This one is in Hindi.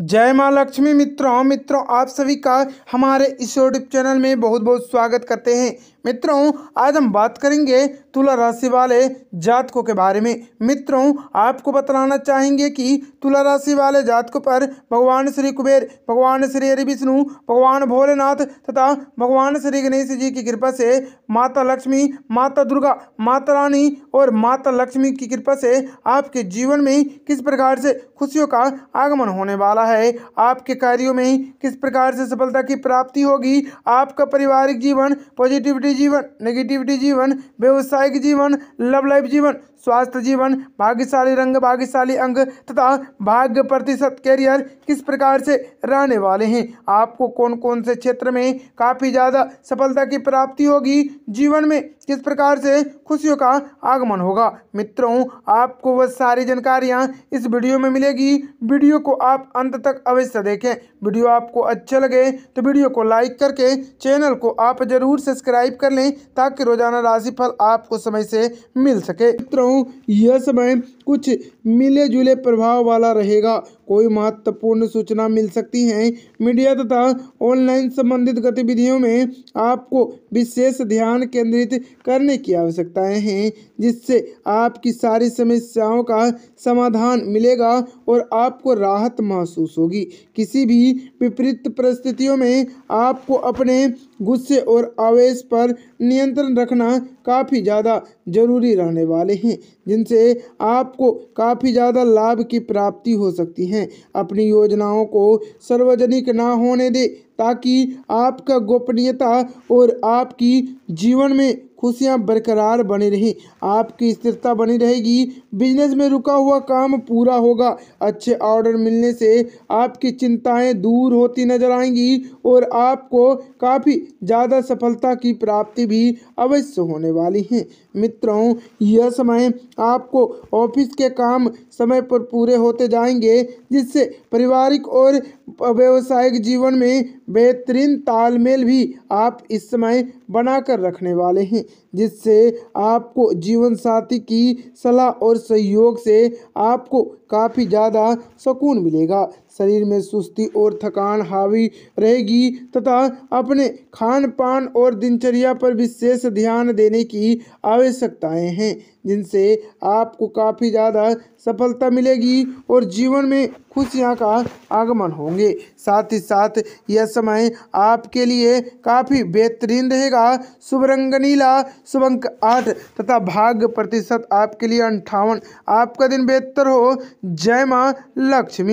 जय माँ लक्ष्मी मित्रों मित्रों आप सभी का हमारे इस यूट्यूब चैनल में बहुत बहुत स्वागत करते हैं मित्रों आज हम बात करेंगे तुला राशि वाले जातकों के बारे में मित्रों आपको बताना चाहेंगे कि तुला राशि वाले जातकों पर भगवान श्री कुबेर भगवान श्री हरि विष्णु भगवान भोलेनाथ तथा भगवान श्री गणेश जी की कृपा से माता लक्ष्मी माता दुर्गा माता रानी और माता लक्ष्मी की कृपा से आपके जीवन में किस प्रकार से खुशियों का आगमन होने वाला है आपके कार्यों में किस प्रकार से सफलता की प्राप्ति होगी आपका पारिवारिक जीवन पॉजिटिविटी जीवन नेगेटिविटी जीवन व्यवसाय दायिक जीवन लव लाइफ जीवन स्वास्थ्य जीवन भाग्यशाली रंग भाग्यशाली अंग तथा भाग्य प्रतिशत कैरियर किस प्रकार से रहने वाले हैं आपको कौन कौन से क्षेत्र में काफ़ी ज़्यादा सफलता की प्राप्ति होगी जीवन में किस प्रकार से खुशियों का आगमन होगा मित्रों आपको वह सारी जानकारियाँ इस वीडियो में मिलेगी वीडियो को आप अंत तक अवश्य देखें वीडियो आपको अच्छा लगे तो वीडियो को लाइक करके चैनल को आप जरूर सब्सक्राइब कर लें ताकि रोजाना राशिफल आपको समय से मिल सके मित्रों हूँ यह समय कुछ मिले जुले प्रभाव वाला रहेगा कोई महत्वपूर्ण सूचना मिल सकती है मीडिया तथा ऑनलाइन संबंधित गतिविधियों में आपको विशेष ध्यान केंद्रित करने की आवश्यकताएं हैं जिससे आपकी सारी समस्याओं का समाधान मिलेगा और आपको राहत महसूस होगी किसी भी विपरीत परिस्थितियों में आपको अपने गुस्से और आवेश पर नियंत्रण रखना काफ़ी ज़्यादा ज़रूरी रहने वाले हैं जिनसे आपको काफ़ी ज़्यादा लाभ की प्राप्ति हो सकती है अपनी योजनाओं को सार्वजनिक ना होने दें ताकि आपका गोपनीयता और आपकी जीवन में खुशियाँ बरकरार बनी रहें आपकी स्थिरता बनी रहेगी बिजनेस में रुका हुआ काम पूरा होगा अच्छे ऑर्डर मिलने से आपकी चिंताएं दूर होती नजर आएंगी और आपको काफ़ी ज़्यादा सफलता की प्राप्ति भी अवश्य होने वाली है मित्रों यह समय आपको ऑफिस के काम समय पर पूरे होते जाएंगे जिससे पारिवारिक और व्यावसायिक जीवन में बेहतरीन तालमेल भी आप इस समय बनाकर रखने वाले हैं जिससे आपको जीवन साथी की सलाह और सहयोग से आपको काफ़ी ज़्यादा सुकून मिलेगा शरीर में सुस्ती और थकान हावी रहेगी तथा अपने खान पान और दिनचर्या पर विशेष ध्यान देने की आवश्यकताएं हैं जिनसे आपको काफ़ी ज़्यादा सफलता मिलेगी और जीवन में खुशियां का आगमन होंगे साथ ही साथ यह समय आपके लिए काफ़ी बेहतरीन रहेगा शुभ रंग नीला शुभ अंक आठ तथा भाग्य प्रतिशत आपके लिए अंठावन आपका दिन बेहतर हो जय मां लक्ष्मी।